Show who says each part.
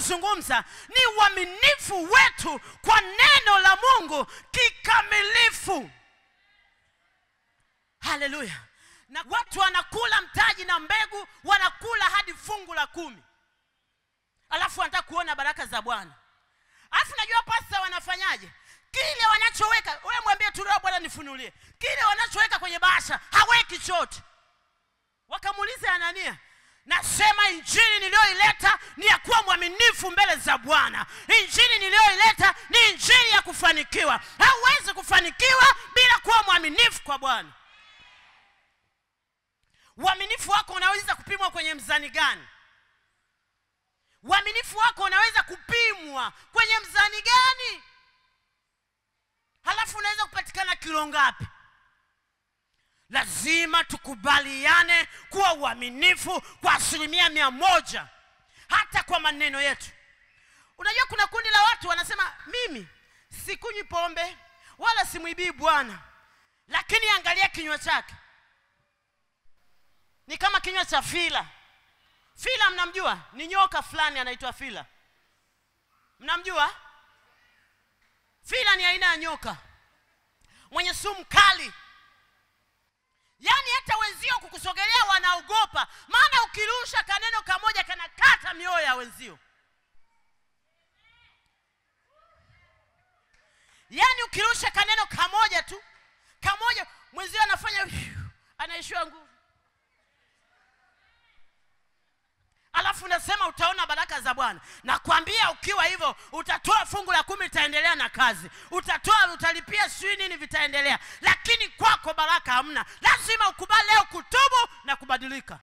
Speaker 1: kuzungumza ni uaminifu wetu kwa neno la mungu kikamilifu haleluya na watu wanakula mtaji na mbegu wanakula hadi fungu la kumi alafu wanataka kuona baraka za bwana alafu najua pasta wanafanyaje kile wanachoweka we mwambie tu bwana nifunulie kile wanachoweka kwenye bahasha haweki chote wakamuuliza anania nasema injili niliyoileta bwana injili niliyoileta ni injili ya kufanikiwa hauwezi kufanikiwa bila kuwa mwaminifu kwa bwana uaminifu wako unaweza kupimwa kwenye mzani gani uaminifu wako unaweza kupimwa kwenye mzani gani halafu unaweza kupatikana kilo ngapi lazima tukubaliane kuwa uaminifu kwa asilimia mia moja hata kwa maneno yetu unajua kuna kundi la watu wanasema mimi sikunywi pombe wala simwibii bwana lakini angalia kinywa chake ni kama kinywa cha fila fila mnamjua ni nyoka fulani anaitwa fila mnamjua fila ni aina ya nyoka mwenye sumu kali yaani hata wenzio kukusogelea wanaogopa maana ukirusha kaneno kamoja kanakata mioyo ya wenzio ukirusha kaneno kamoja tu kamoja mwenzio anafanya anaishiwa nguvu alafu unasema utaona baraka za bwana nakwambia ukiwa hivyo utatoa fungu la kumi litaendelea na kazi utatoa utalipia sijui nini vitaendelea lakini kwako baraka hamna lazima ukubali leo kutubu na kubadilika